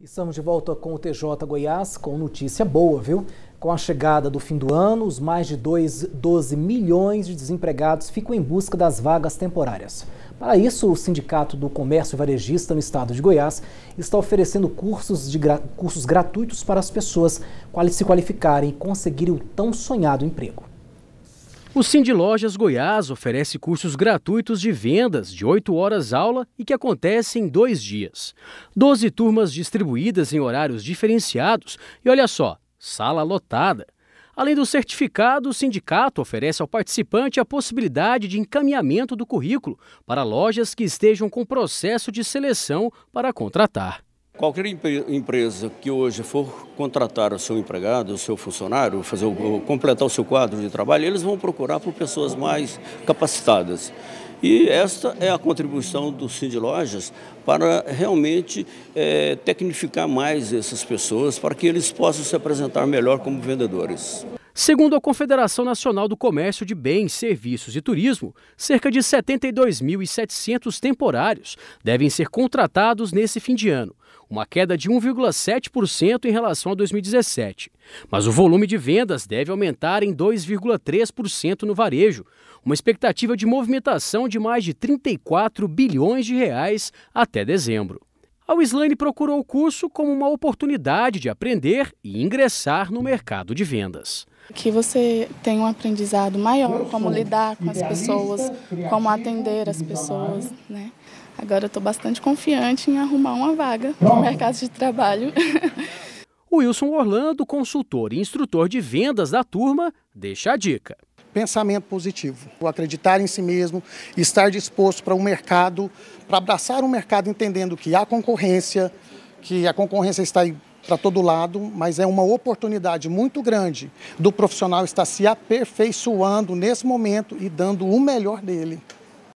Estamos de volta com o TJ Goiás com notícia boa, viu? Com a chegada do fim do ano, os mais de 2, 12 milhões de desempregados ficam em busca das vagas temporárias. Para isso, o Sindicato do Comércio Varejista no estado de Goiás está oferecendo cursos, de gra... cursos gratuitos para as pessoas se qualificarem e conseguirem o tão sonhado emprego. O Cindy Lojas Goiás oferece cursos gratuitos de vendas de 8 horas aula e que acontecem em dois dias. 12 turmas distribuídas em horários diferenciados e olha só, sala lotada. Além do certificado, o sindicato oferece ao participante a possibilidade de encaminhamento do currículo para lojas que estejam com processo de seleção para contratar. Qualquer empresa que hoje for contratar o seu empregado, o seu funcionário, fazer o, completar o seu quadro de trabalho, eles vão procurar por pessoas mais capacitadas. E esta é a contribuição do Cindy Lojas para realmente é, tecnificar mais essas pessoas, para que eles possam se apresentar melhor como vendedores. Segundo a Confederação Nacional do Comércio de Bens, Serviços e Turismo, cerca de 72.700 temporários devem ser contratados nesse fim de ano, uma queda de 1,7% em relação a 2017. Mas o volume de vendas deve aumentar em 2,3% no varejo, uma expectativa de movimentação de mais de 34 bilhões de reais até dezembro a Wislane procurou o curso como uma oportunidade de aprender e ingressar no mercado de vendas. Que você tem um aprendizado maior, como lidar com as pessoas, como atender as pessoas. Né? Agora eu estou bastante confiante em arrumar uma vaga no mercado de trabalho. O Wilson Orlando, consultor e instrutor de vendas da turma, deixa a dica pensamento positivo, o acreditar em si mesmo, estar disposto para o um mercado, para abraçar o um mercado entendendo que há concorrência, que a concorrência está aí para todo lado, mas é uma oportunidade muito grande do profissional estar se aperfeiçoando nesse momento e dando o melhor dele.